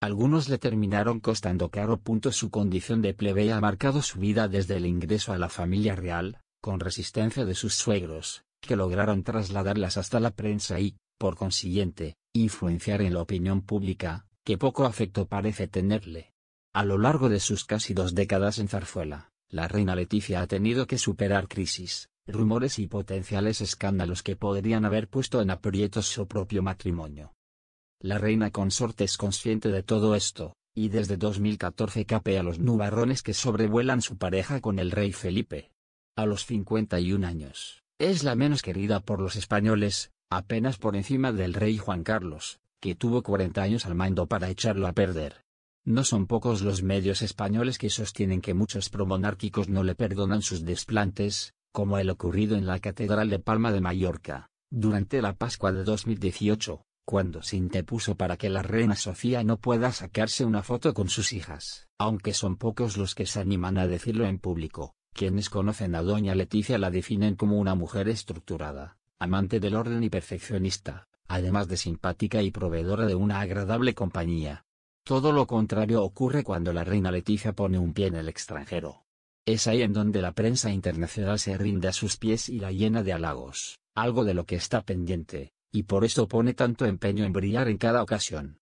Algunos le terminaron costando caro. Su condición de plebeya ha marcado su vida desde el ingreso a la familia real, con resistencia de sus suegros, que lograron trasladarlas hasta la prensa y, por consiguiente, influenciar en la opinión pública, que poco afecto parece tenerle. A lo largo de sus casi dos décadas en Zarzuela, la reina Leticia ha tenido que superar crisis, rumores y potenciales escándalos que podrían haber puesto en aprietos su propio matrimonio. La reina consorte es consciente de todo esto, y desde 2014 capea los nubarrones que sobrevuelan su pareja con el rey Felipe. A los 51 años, es la menos querida por los españoles, apenas por encima del rey Juan Carlos, que tuvo 40 años al mando para echarlo a perder. No son pocos los medios españoles que sostienen que muchos promonárquicos no le perdonan sus desplantes, como el ocurrido en la Catedral de Palma de Mallorca, durante la Pascua de 2018, cuando se interpuso para que la reina Sofía no pueda sacarse una foto con sus hijas. Aunque son pocos los que se animan a decirlo en público, quienes conocen a doña Leticia la definen como una mujer estructurada, amante del orden y perfeccionista, además de simpática y proveedora de una agradable compañía. Todo lo contrario ocurre cuando la reina Leticia pone un pie en el extranjero. Es ahí en donde la prensa internacional se rinde a sus pies y la llena de halagos, algo de lo que está pendiente, y por eso pone tanto empeño en brillar en cada ocasión.